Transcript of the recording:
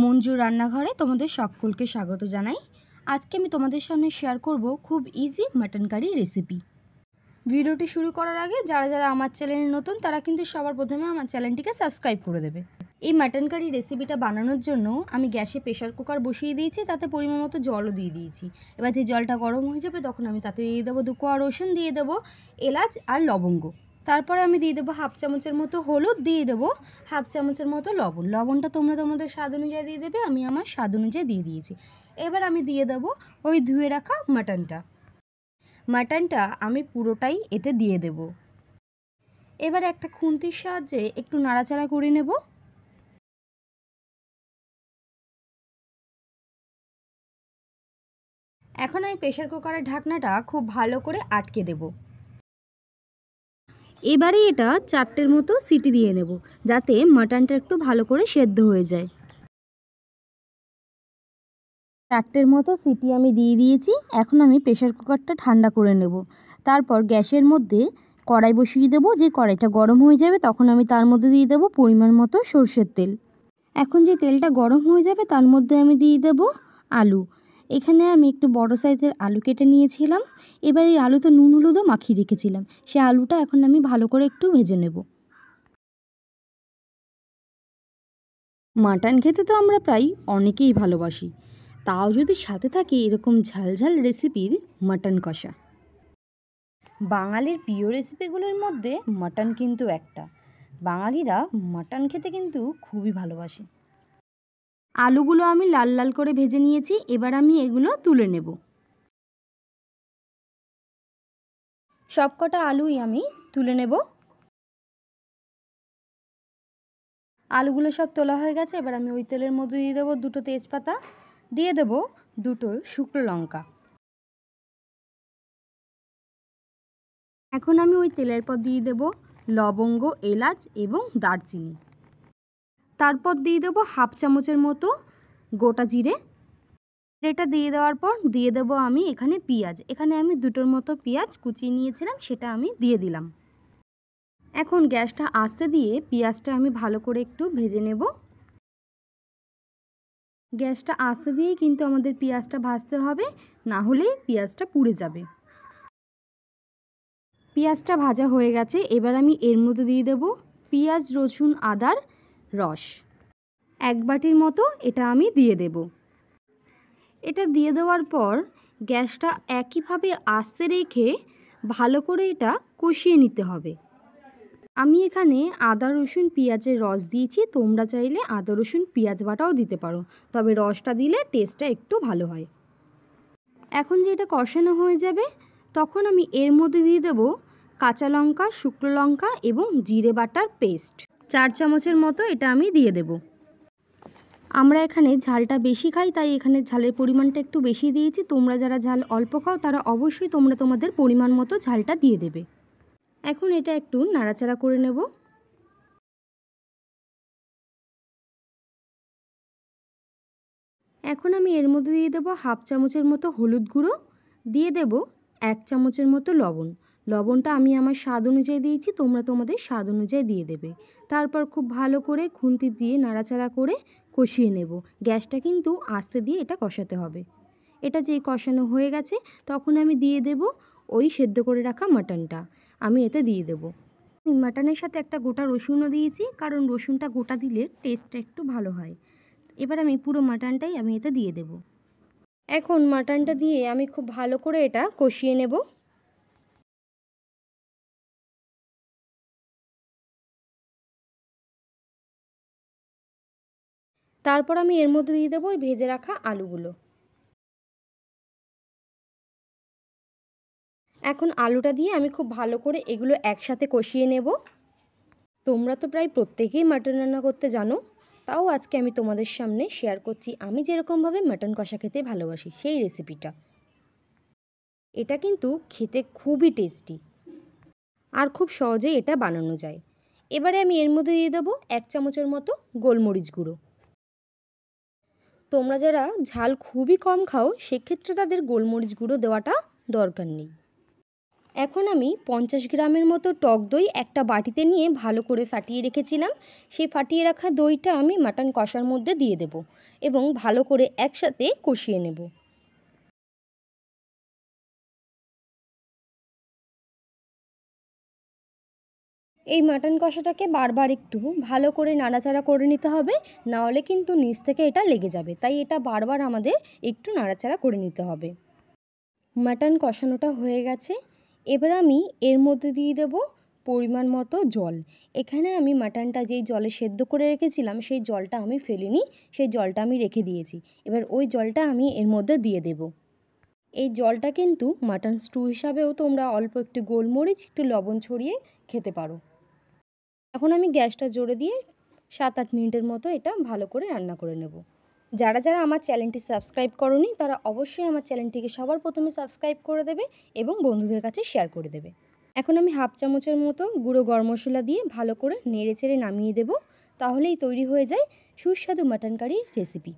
মঞ্জু রান্নাঘরে তোমাদের সকলকে স্বাগত জানাই আজকে আমি তোমাদের সামনে শেয়ার করব খুব ইজি মাটন কারি রেসিপি ভিডিওটি শুরু করার আগে যারা যারা আমার চ্যানেলে নতুন তারা কিন্তু সবার প্রথমে আমার চ্যানেলটিকে সাবস্ক্রাইব করে দেবে এই মাটন কারি রেসিপিটা বানানোর জন্য আমি গ্যাসে প্রেশার কুকার বসিয়ে দিয়েছি তাতে পরিমাণ মতো জলও দিয়ে দিয়েছি এবার যে জলটা গরম হয়ে যাবে তখন আমি তাতে দিয়ে দেবো দুকোয়া রসুন দিয়ে দেবো এলাচ আর লবঙ্গ তারপরে আমি দিয়ে দেবো হাফ চামচের মতো হলুদ দিয়ে দেবো হাফ চামচের মতো লবণ লবণটা তোমরা তোমাদের স্বাদ অনুযায়ী দিয়ে দেবে আমি আমার স্বাদ অনুযায়ী দিয়ে দিয়েছি এবার আমি দিয়ে দেবো ওই ধুয়ে রাখা মাটনটা মাটনটা আমি পুরোটাই এতে দিয়ে দেব এবার একটা খুন্তির সাহায্যে একটু নাড়াচাড়া করে নেব এখন আমি প্রেশার কুকারের ঢাকনাটা খুব ভালো করে আটকে দেবো এবারে এটা চারটের মতো সিটি দিয়ে নেব যাতে মাটনটা একটু ভালো করে সেদ্ধ হয়ে যায় চারটের মতো সিটি আমি দিয়ে দিয়েছি এখন আমি প্রেশার কুকারটা ঠান্ডা করে নেব তারপর গ্যাসের মধ্যে কড়াই বসিয়ে দেবো যে কড়াইটা গরম হয়ে যাবে তখন আমি তার মধ্যে দিয়ে দেবো পরিমাণ মতো সর্ষের তেল এখন যে তেলটা গরম হয়ে যাবে তার মধ্যে আমি দিয়ে দেবো আলু এখানে আমি একটু বড় সাইজের আলু কেটে নিয়েছিলাম এবার এই আলুতে নুন হলুদও মাখিয়ে রেখেছিলাম সে আলুটা এখন আমি ভালো করে একটু ভেজে নেব মাটন খেতে তো আমরা প্রায় অনেকেই ভালোবাসি তাও যদি সাথে থাকে এরকম ঝালঝাল রেসিপির মাটন কষা বাঙালির প্রিয় রেসিপিগুলোর মধ্যে মাটন কিন্তু একটা বাঙালিরা মাটন খেতে কিন্তু খুবই ভালোবাসে আলুগুলো আমি লাল লাল করে ভেজে নিয়েছি এবার আমি এগুলো তুলে নেব সবকটা আলুই আমি তুলে নেব আলুগুলো সব তোলা হয়ে গেছে এবার আমি ওই তেলের মধ্যে দিয়ে দেবো দুটো তেজপাতা দিয়ে দেব দুটো শুকনো লঙ্কা এখন আমি ওই তেলের পর দিয়ে দেব লবঙ্গ এলাচ এবং দারচিনি তারপর দিয়ে দেবো হাফ চামচের মতো গোটা জিরে এটা দিয়ে দেওয়ার পর দিয়ে দেবো আমি এখানে পেঁয়াজ এখানে আমি দুটোর মতো পেঁয়াজ কুচিয়ে নিয়েছিলাম সেটা আমি দিয়ে দিলাম এখন গ্যাসটা আস্তে দিয়ে পেঁয়াজটা আমি ভালো করে একটু ভেজে নেব গ্যাসটা আস্তে দিয়ে কিন্তু আমাদের পেঁয়াজটা ভাজতে হবে না হলে পেঁয়াজটা পুড়ে যাবে পেঁয়াজটা ভাজা হয়ে গেছে এবার আমি এর মধ্যে দিয়ে দেব পেঁয়াজ রসুন আদার রস এক বাটির মতো এটা আমি দিয়ে দেব এটা দিয়ে দেওয়ার পর গ্যাসটা একইভাবে আস্তে রেখে ভালো করে এটা কষিয়ে নিতে হবে আমি এখানে আদা রসুন পেঁয়াজের রস দিয়েছি তোমরা চাইলে আদা রসুন পেঁয়াজ বাটাও দিতে পারো তবে রসটা দিলে টেস্টটা একটু ভালো হয় এখন যে এটা কষানো হয়ে যাবে তখন আমি এর মধ্যে দিয়ে দেবো কাঁচা লঙ্কা শুকনো লঙ্কা এবং জিরে বাটার পেস্ট চার চামচের মতো এটা আমি দিয়ে দেব আমরা এখানে ঝালটা বেশি খাই তাই এখানে ঝালের পরিমাণটা একটু বেশি দিয়েছি তোমরা যারা ঝাল অল্প খাও তারা অবশ্যই তোমরা তোমাদের পরিমাণ মতো ঝালটা দিয়ে দেবে এখন এটা একটু নাড়াচাড়া করে নেব এখন আমি এর মধ্যে দিয়ে দেবো হাফ চামচের মতো হলুদ গুঁড়ো দিয়ে দেব এক চামচের মতো লবণ লবণটা আমি আমার স্বাদ অনুযায়ী দিয়েছি তোমরা তোমাদের স্বাদ অনুযায়ী দিয়ে দেবে তারপর খুব ভালো করে খুন্তি দিয়ে নাড়াচাড়া করে কষিয়ে নেব গ্যাসটা কিন্তু আস্তে দিয়ে এটা কষাতে হবে এটা যেই কষানো হয়ে গেছে তখন আমি দিয়ে দেব ওই সেদ্ধ করে রাখা মাটনটা আমি এতে দিয়ে দেব মাটনের সাথে একটা গোটা রসুনও দিয়েছি কারণ রসুনটা গোটা দিলে টেস্টটা একটু ভালো হয় এবার আমি পুরো মাটনটাই আমি এতে দিয়ে দেব এখন মাটনটা দিয়ে আমি খুব ভালো করে এটা কষিয়ে নেব তারপর আমি এর মধ্যে দিয়ে দেবো ওই ভেজে রাখা আলুগুলো এখন আলুটা দিয়ে আমি খুব ভালো করে এগুলো একসাথে কষিয়ে নেব তোমরা তো প্রায় প্রত্যেকেই মাটন রান্না করতে জানো তাও আজকে আমি তোমাদের সামনে শেয়ার করছি আমি যেরকমভাবে মাটন কষা খেতে ভালোবাসি সেই রেসিপিটা এটা কিন্তু খেতে খুবই টেস্টি আর খুব সহজে এটা বানানো যায় এবারে আমি এর মধ্যে দিয়ে দেবো এক চামচের মতো গোলমরিচ গুঁড়ো তোমরা যারা ঝাল খুবই কম খাও সেক্ষেত্রে তাদের গোলমরিচ গুঁড়ো দেওয়াটা দরকার নেই এখন আমি পঞ্চাশ গ্রামের মতো টক দই একটা বাটিতে নিয়ে ভালো করে ফাটিয়ে রেখেছিলাম সেই ফাটিয়ে রাখা দইটা আমি মাটন কষার মধ্যে দিয়ে দেব এবং ভালো করে একসাথে কষিয়ে নেবো এই মাটন কষাটাকে বারবার একটু ভালো করে নাড়াচাড়া করে নিতে হবে নাহলে কিন্তু নিচ থেকে এটা লেগে যাবে তাই এটা বারবার আমাদের একটু নাড়াচাড়া করে নিতে হবে মাটন কষানোটা হয়ে গেছে এবার আমি এর মধ্যে দিয়ে দেব পরিমাণ মতো জল এখানে আমি মাটনটা যেই জলে সেদ্ধ করে রেখেছিলাম সেই জলটা আমি ফেলিনি সেই জলটা আমি রেখে দিয়েছি এবার ওই জলটা আমি এর মধ্যে দিয়ে দেব এই জলটা কিন্তু মাটন স্টু হিসাবেও তোমরা অল্প একটু গোলমরিচ একটু লবণ ছড়িয়ে খেতে পারো এখন আমি গ্যাসটা জোরে দিয়ে সাত আট মিনিটের মতো এটা ভালো করে রান্না করে নেব যারা যারা আমার চ্যানেলটি সাবস্ক্রাইব করনি তারা অবশ্যই আমার চ্যানেলটিকে সবার প্রথমে সাবস্ক্রাইব করে দেবে এবং বন্ধুদের কাছে শেয়ার করে দেবে এখন আমি হাফ চামচের মতো গুঁড়ো গরম মশলা দিয়ে ভালো করে নেড়ে চেড়ে নামিয়ে দেব তাহলেই তৈরি হয়ে যায় সুস্বাদু মাটন কারির রেসিপি